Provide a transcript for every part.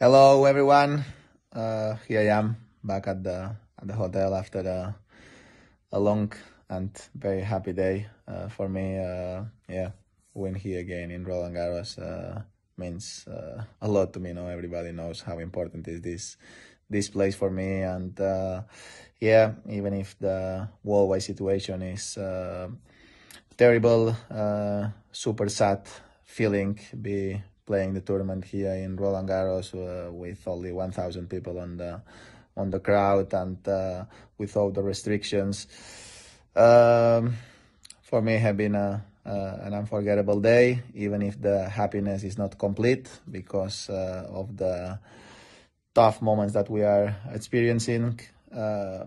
Hello, everyone. Uh, here I am back at the at the hotel after a, a long and very happy day uh, for me. Uh, yeah, win here again in Roland Garros uh, means uh, a lot to me. You know, everybody knows how important is this this place for me, and uh, yeah, even if the worldwide situation is terrible, super sad feeling be playing the tournament here in Roland Garros uh, with only 1,000 people on the on the crowd and uh, with all the restrictions. Um, for me, have been a, an unforgettable day, even if the happiness is not complete because uh, of the tough moments that we are experiencing. Uh,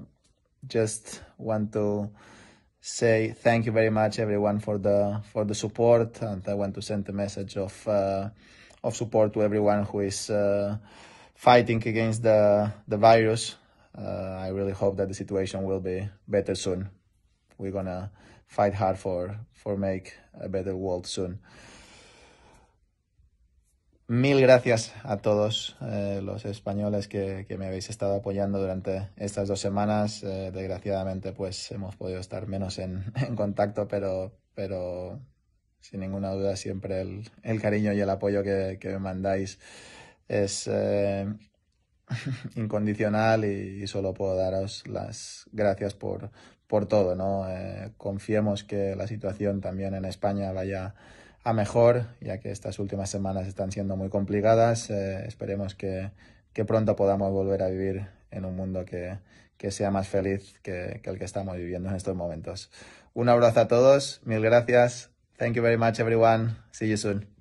just want to say thank you very much everyone for the for the support and I want to send a message of uh, of support to everyone who is uh, fighting against the the virus. Uh, I really hope that the situation will be better soon. We're gonna fight hard for for make a better world soon. Mil gracias a todos eh, los españoles que, me habéis estado apoyando durante estas dos semanas. Eh, desgraciadamente, pues hemos podido estar menos en, contacto, pero, sin ninguna duda siempre el, cariño y el apoyo que, me mandáis es eh, incondicional y, solo puedo daros las gracias por, todo. confiemos que la situación también en España vaya a mejor, ya que estas últimas semanas están siendo muy complicadas. Eh, esperemos que, que, pronto podamos volver a vivir en un mundo que, que sea más feliz que, que, el que estamos viviendo en estos momentos. Un abrazo a todos, mil gracias. Thank you very much, everyone. See you soon.